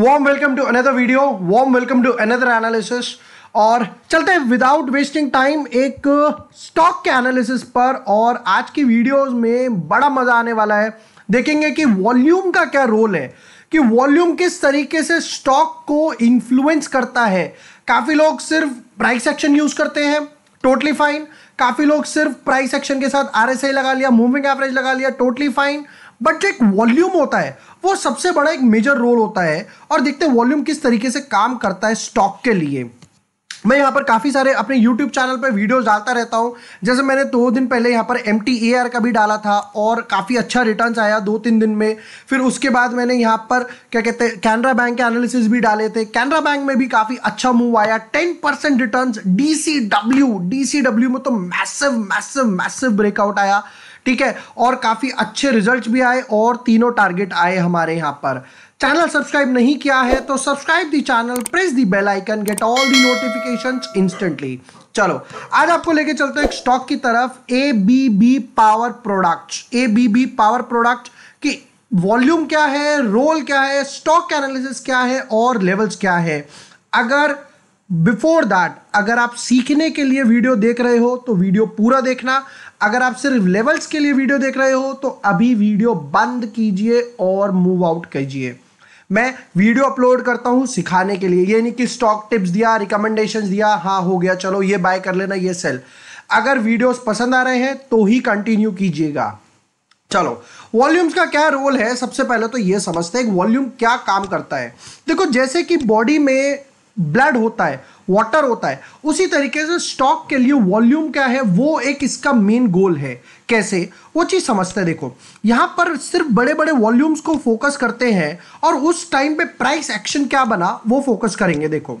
warm welcome to another video warm welcome to another analysis और चलते हैं without wasting time एक stock uh, के एनालिसिस पर और आज की वीडियोस में बड़ा मज़ा आने वाला है देखेंगे कि वॉल्यूम का क्या रोल है कि वॉल्यूम किस तरीके से स्टॉक को इन्फ्लुएंस करता है काफ़ी लोग सिर्फ प्राइस एक्शन यूज़ करते हैं टोटली फाइन काफ़ी लोग सिर्फ प्राइस एक्शन के साथ आर लगा लिया मूविंग एवरेज लगा लिया टोटली फाइन totally बट जो एक वॉल्यूम होता है वो सबसे बड़ा एक मेजर रोल होता है और देखते हैं वॉल्यूम किस तरीके से काम करता है स्टॉक के लिए मैं यहाँ पर काफ़ी सारे अपने YouTube चैनल पर वीडियोस डालता रहता हूँ जैसे मैंने दो दिन पहले यहाँ पर एम का भी डाला था और काफ़ी अच्छा रिटर्न्स आया दो तीन दिन में फिर उसके बाद मैंने यहाँ पर क्या कहते हैं कैनरा बैंक के एनालिसिस भी डाले थे कैनरा बैंक में भी काफ़ी अच्छा मूव आया ten percent return D C W में तो मैसिव मैसिव मैसिव ब्रेकआउट आया ठीक है और काफ़ी अच्छे रिजल्ट भी आए और तीनों टारगेट आए हमारे यहाँ पर चैनल सब्सक्राइब नहीं किया है तो subscribe the channel press the bell icon get all the notification instantly चलो आज आपको लेके चलते हैं एक स्टॉक की तरफ A B B power products A B B power product की वॉल्यूम क्या है रोल क्या है स्टॉक एनालिसिस क्या है और लेवल्स क्या है अगर बिफोर दैट अगर आप सीखने के लिए वीडियो देख रहे हो तो वीडियो पूरा देखना अगर आप सिर्फ लेवल्स के लिए वीडियो देख रहे हो तो अभी वीडियो बंद कीजिए और मूव आउट कीजिए मैं वीडियो अपलोड करता हूं सिखाने के लिए ये नहीं कि स्टॉक टिप्स दिया रिकमेंडेशंस दिया हाँ हो गया चलो ये बाय कर लेना ये सेल अगर वीडियोस पसंद आ रहे हैं तो ही कंटिन्यू कीजिएगा चलो वॉल्यूम्स का क्या रोल है सबसे पहले तो ये समझते हैं वॉल्यूम क्या काम करता है देखो जैसे कि बॉडी में ब्लड होता है वाटर होता है उसी तरीके से स्टॉक के लिए वॉल्यूम क्या है वो एक इसका मेन गोल है कैसे वो चीज़ समझते हैं देखो यहां पर सिर्फ बड़े बड़े वॉल्यूम्स को फोकस करते हैं और उस टाइम पे प्राइस एक्शन क्या बना वो फोकस करेंगे देखो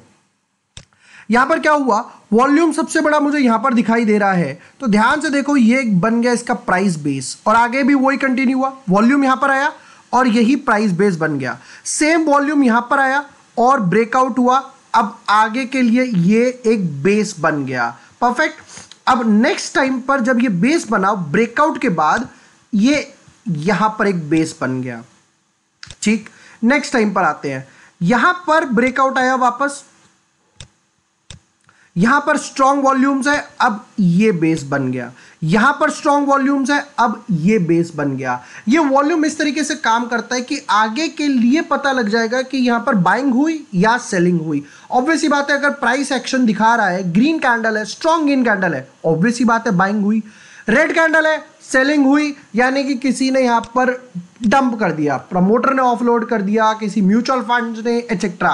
यहां पर क्या हुआ वॉल्यूम सबसे बड़ा मुझे यहां पर दिखाई दे रहा है तो ध्यान से देखो ये बन गया इसका प्राइस बेस और आगे भी वही कंटिन्यू हुआ वॉल्यूम यहां पर आया और यही प्राइस बेस बन गया सेम वॉल्यूम यहां पर आया और ब्रेकआउट हुआ अब आगे के लिए ये एक बेस बन गया परफेक्ट अब नेक्स्ट टाइम पर जब ये बेस बना ब्रेकआउट के बाद ये यहां पर एक बेस बन गया ठीक नेक्स्ट टाइम पर आते हैं यहां पर ब्रेकआउट आया वापस यहां पर स्ट्रॉन्ग वॉल्यूम्स है अब ये बेस बन गया यहां पर स्ट्रॉन्ग वॉल्यूम्स है अब ये बेस बन गया ये वॉल्यूम इस तरीके से काम करता है कि आगे के लिए पता लग जाएगा कि यहां पर बाइंग हुई या सेलिंग हुई ऑब्वियसली बात है अगर प्राइस एक्शन दिखा रहा है ग्रीन कैंडल है स्ट्रॉन्ग ग्रीन कैंडल है ऑब्वियसली बात है बाइंग हुई रेड कैंडल है सेलिंग हुई यानी कि किसी ने यहाँ पर डंप कर दिया प्रमोटर ने ऑफलोड कर दिया किसी म्यूचुअल फंड ने एक्सेट्रा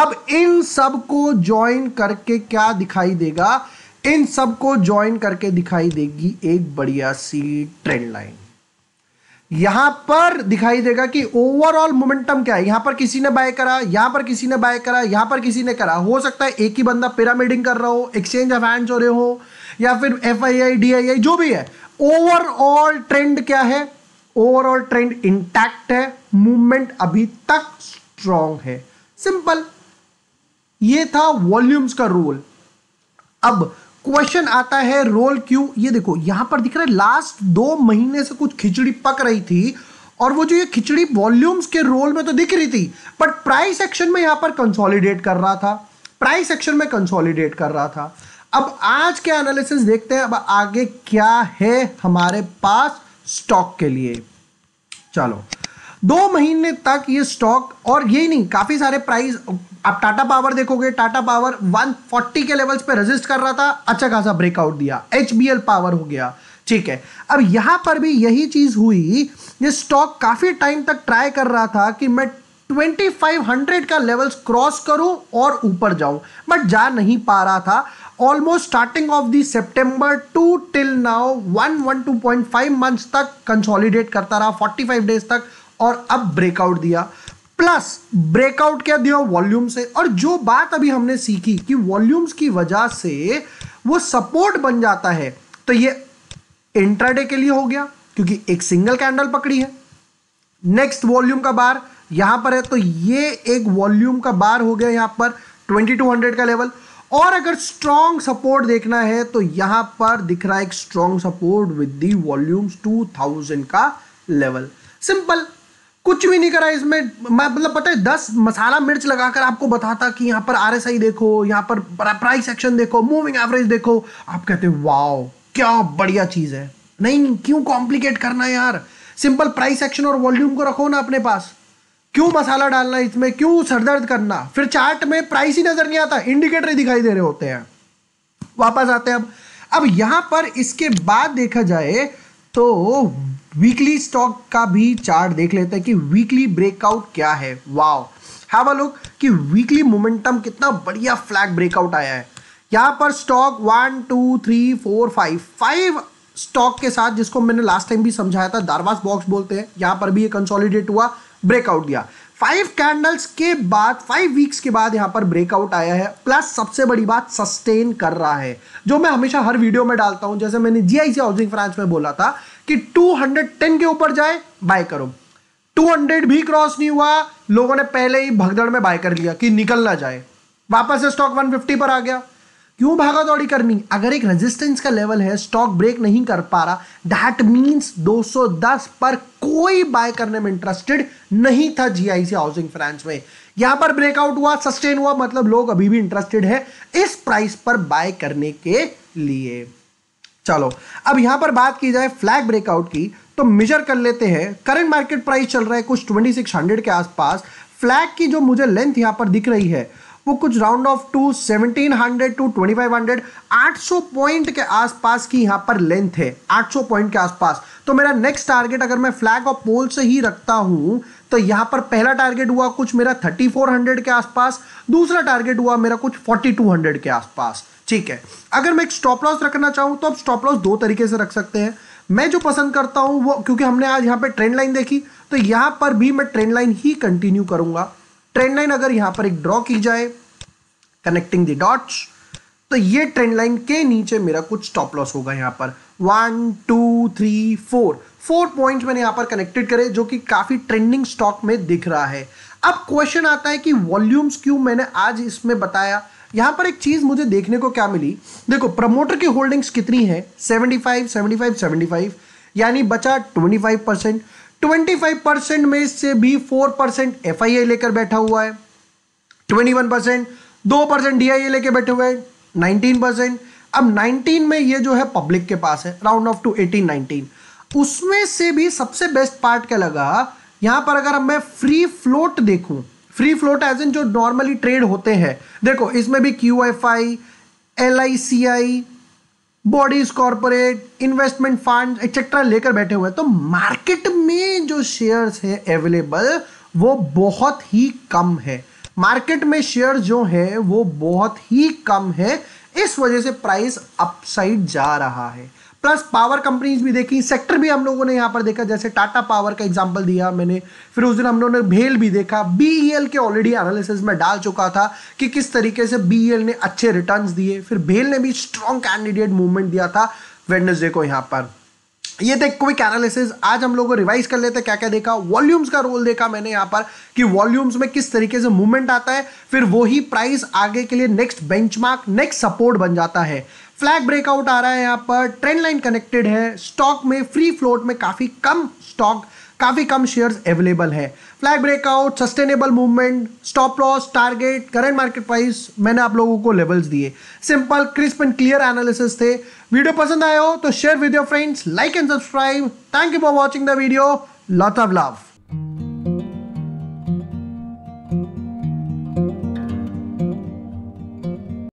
अब इन सब को ज्वाइन करके क्या दिखाई देगा इन सब को ज्वाइन करके दिखाई देगी एक बढ़िया सी ट्रेंड लाइन यहां पर दिखाई देगा कि ओवरऑल मोमेंटम क्या है यहां पर किसी ने बाय करा यहां पर किसी ने बाय करा यहां पर किसी ने करा हो सकता है एक ही बंदा पिरामिडिंग कर रहा हो एक्सचेंज ऑफ हैंड्स हो रहे हो या फिर F I I D I आई जो भी है ओवरऑल ट्रेंड क्या है ओवरऑल ट्रेंड इंटैक्ट है मूवमेंट अभी तक स्ट्रॉन्ग है सिंपल ये था वॉल्यूम्स का रोल अब क्वेश्चन आता है रोल क्यों ये देखो यहां पर दिख रहा है लास्ट दो महीने से कुछ खिचड़ी पक रही थी और वो जो ये खिचड़ी वॉल्यूम्स के रोल में तो दिख रही थी बट प्राइस एक्शन में यहां पर कंसोलिडेट कर रहा था प्राइस एक्शन में कंसोलिडेट कर रहा था अब आज के एनालिसिस देखते हैं अब आगे क्या है हमारे पास स्टॉक के लिए चलो दो महीने तक ये स्टॉक और ये नहीं काफ़ी सारे प्राइस आप टाटा पावर देखोगे टाटा पावर 140 के लेवल्स पे रजिस्ट कर रहा था अच्छा खासा ब्रेकआउट दिया एच पावर हो गया ठीक है अब यहां पर भी यही चीज़ हुई ये स्टॉक काफ़ी टाइम तक ट्राई कर रहा था कि मैं 2500 का लेवल्स क्रॉस करूं और ऊपर जाऊं बट जा नहीं पा रहा था almost starting of the September to till now one one two point five months तक कंसोलिडेट करता रहा फोर्टी फाइव डेज तक और अब ब्रेकआउट दिया प्लस ब्रेकआउट क्या दिया वॉल्यूम से और जो बात अभी हमने सीखी कि वॉल्यूम्स की वजह से वो सपोर्ट बन जाता है तो ये इंट्राडे के लिए हो गया क्योंकि एक सिंगल कैंडल पकड़ी है नेक्स्ट वॉल्यूम का बार यहां पर है तो ये एक वॉल्यूम का बार हो गया यहां पर 2200 का लेवल और अगर स्ट्रॉन्ग सपोर्ट देखना है तो यहां पर दिख रहा है एक strong support with the volumes 2000 का लेवल सिंपल कुछ भी नहीं करा इसमें मैं मतलब पता है दस मसाला मिर्च लगाकर आपको बताता कि यहां पर आर देखो यहां पर प्राइस एक्शन देखो मूविंग एवरेज देखो आप कहते वाओ क्या बढ़िया चीज़ है नहीं क्यों कॉम्प्लिकेट करना यार सिंपल प्राइस एक्शन और वॉल्यूम को रखो ना अपने पास क्यों मसाला डालना इसमें क्यों सरदर्द करना फिर चार्ट में प्राइस ही नज़र नहीं आता इंडिकेटर ही दिखाई दे रहे होते हैं वापस आते हैं अब अब यहां पर इसके बाद देखा जाए तो वीकली स्टॉक का भी चार्ट देख लेते हैं कि वीकली ब्रेकआउट क्या है वाओ हैव अ लुक कि वीकली मोमेंटम कितना बढ़िया फ्लैग ब्रेकआउट आया है यहाँ पर stock one two three four five five stock के साथ जिसको मैंने लास्ट टाइम भी समझाया था दारवास बॉक्स बोलते हैं यहां पर भी ये कंसोलिडेट हुआ ब्रेकआउट दिया फाइव कैंडल्स के बाद फाइव वीक्स के बाद यहां पर ब्रेकआउट आया है प्लस सबसे बड़ी बात सस्टेन कर रहा है जो मैं हमेशा हर वीडियो में डालता हूं जैसे मैंने जी हाउसिंग फ्रांस में बोला था कि 210 के ऊपर जाए बाय करो 200 भी क्रॉस नहीं हुआ लोगों ने पहले ही भगदड़ में बाय कर लिया कि निकल ना जाए वापस स्टॉक 150 पर आ गया क्यों भागा दौड़ी करनी अगर एक रेजिस्टेंस का लेवल है स्टॉक ब्रेक नहीं कर पा रहा दैट मीन्स 210 पर कोई बाय करने में इंटरेस्टेड नहीं था जीआईसी हाउसिंग फाइनेंस में यहां पर ब्रेकआउट हुआ सस्टेन हुआ मतलब लोग अभी भी इंटरेस्टेड है इस प्राइस पर बाय करने के लिए चलो अब यहां पर बात की जाए फ्लैग ब्रेकआउट की तो मेजर कर लेते हैं करंट मार्केट प्राइस चल रहा है कुछ 2600 के आसपास फ्लैग की जो मुझे लेंथ यहां पर दिख रही है वो कुछ round off to 1700 to 2500 800 point के आसपास की यहां पर लेंथ है 800 पॉइंट के आसपास तो मेरा नेक्स्ट टारगेट अगर मैं फ्लैग ऑफ पोल से ही रखता हूं तो यहाँ पर पहला टारगेट हुआ कुछ मेरा 3400 के आसपास दूसरा टारगेट हुआ मेरा कुछ 4200 के आसपास ठीक है अगर मैं एक स्टॉप लॉस रखना चाहूं तो आप स्टॉप लॉस दो तरीके से रख सकते हैं मैं जो पसंद करता हूँ वो क्योंकि हमने आज यहां पे ट्रेंड लाइन देखी तो यहां पर भी मैं ट्रेंड लाइन ही कंटिन्यू करूंगा ट्रेंड लाइन अगर यहाँ पर एक ड्रॉ की जाए कनेक्टिंग द डॉट्स तो ये ट्रेंड लाइन के नीचे मेरा कुछ स्टॉप लॉस होगा यहां पर one two three four four points मैंने यहां पर कनेक्टेड करे जो कि काफ़ी ट्रेंडिंग स्टॉक में दिख रहा है अब क्वेश्चन आता है कि वॉल्यूम्स क्यों मैंने आज इसमें बताया यहां पर एक चीज़ मुझे देखने को क्या मिली देखो प्रमोटर की होल्डिंग्स कितनी है seventy seventy five five seventy five यानी बचा ट्वेंटी फाइव परसेंट 25 परसेंट में से भी 4 परसेंट एफ लेकर बैठा हुआ है 21 परसेंट दो परसेंट डी लेकर बैठे हुए हैं 19 परसेंट अब 19 में ये जो है पब्लिक के पास है राउंड ऑफ टू 18 19 उसमें से भी सबसे बेस्ट पार्ट क्या लगा यहां पर अगर मैं फ्री फ्लोट देखूं फ्री फ्लोट एज इन जो नॉर्मली ट्रेड होते हैं देखो इसमें भी Q F I L I C I bodies corporate investment fund etcetera लेकर बैठे हुए हैं तो मार्केट में जो शेयर्स है अवेलेबल वो बहुत ही कम है मार्केट में शेयर जो है वो बहुत ही कम है इस वजह से प्राइस अपसाइड जा रहा है प्लस पावर कंपनीज भी देखी सेक्टर भी हम लोगों ने यहाँ पर देखा जैसे टाटा पावर का एग्जाम्पल दिया मैंने फिर उस दिन हम लोगों ने भेल भी देखा बी e के ऑलरेडी एनालिसिस में डाल चुका था कि किस तरीके से बी e ने अच्छे रिटर्न दिए फिर भेल ने भी स्ट्रॉन्ग कैंडिडेट मूवमेंट दिया था वेडनेसडे को यहाँ पर ये थे क्विक एनालिसिस आज हम लोग रिवाइज कर लेते हैं क्या क्या देखा वॉल्यूम्स का रोल देखा मैंने यहाँ पर कि वॉल्यूम्स में किस तरीके से मूवमेंट आता है फिर वही प्राइस आगे के लिए नेक्स्ट बेंचमार्क नेक्स्ट सपोर्ट बन जाता है फ्लैग ब्रेकआउट आ रहा है यहाँ पर ट्रेंड लाइन कनेक्टेड है स्टॉक में फ्री फ्लोट में काफ़ी कम स्टॉक काफ़ी कम शेयर्स अवेलेबल है flag breakout sustainable movement stop loss target current market price मैंने आप लोगों को लेवल्स दिए simple crisp and clear analysis थे वीडियो पसंद आया हो तो share with your friends like and subscribe thank you for watching the video lot of love